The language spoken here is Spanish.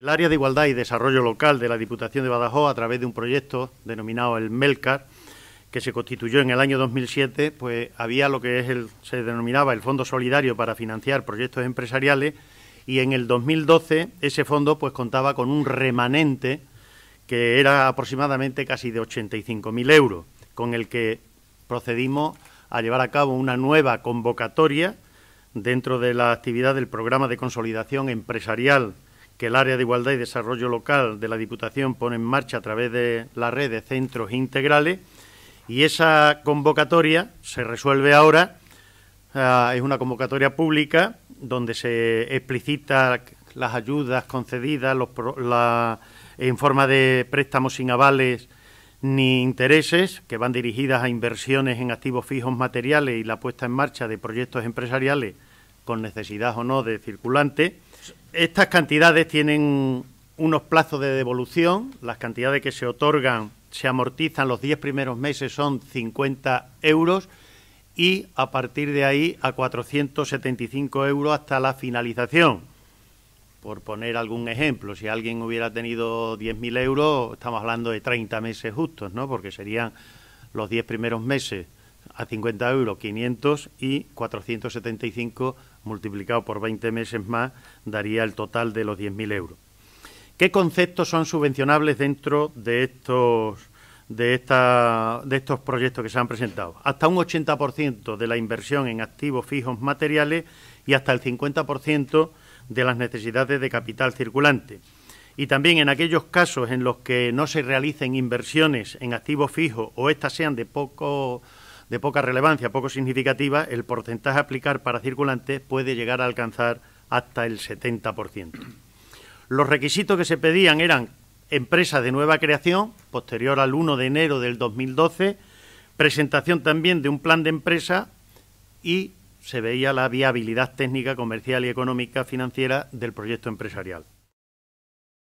El área de igualdad y desarrollo local de la Diputación de Badajoz, a través de un proyecto denominado el MELCAR, que se constituyó en el año 2007, pues había lo que es el, se denominaba el Fondo Solidario para financiar proyectos empresariales y en el 2012 ese fondo pues contaba con un remanente que era aproximadamente casi de 85.000 euros, con el que procedimos a llevar a cabo una nueva convocatoria dentro de la actividad del programa de consolidación empresarial que el Área de Igualdad y Desarrollo Local de la Diputación pone en marcha a través de la red de centros integrales y esa convocatoria se resuelve ahora, ah, es una convocatoria pública donde se explicita las ayudas concedidas en forma de préstamos sin avales ni intereses, que van dirigidas a inversiones en activos fijos materiales y la puesta en marcha de proyectos empresariales con necesidad o no de circulante estas cantidades tienen unos plazos de devolución. Las cantidades que se otorgan se amortizan los 10 primeros meses, son 50 euros y a partir de ahí a 475 euros hasta la finalización. Por poner algún ejemplo, si alguien hubiera tenido 10.000 euros, estamos hablando de 30 meses justos, ¿no? Porque serían los 10 primeros meses a 50 euros 500 y 475 multiplicado por 20 meses más daría el total de los 10.000 euros. ¿Qué conceptos son subvencionables dentro de estos, de, esta, de estos proyectos que se han presentado? Hasta un 80% de la inversión en activos fijos materiales y hasta el 50% de las necesidades de capital circulante. Y también en aquellos casos en los que no se realicen inversiones en activos fijos o estas sean de poco de poca relevancia, poco significativa, el porcentaje a aplicar para circulantes puede llegar a alcanzar hasta el 70%. Los requisitos que se pedían eran empresas de nueva creación, posterior al 1 de enero del 2012, presentación también de un plan de empresa y se veía la viabilidad técnica, comercial y económica financiera del proyecto empresarial.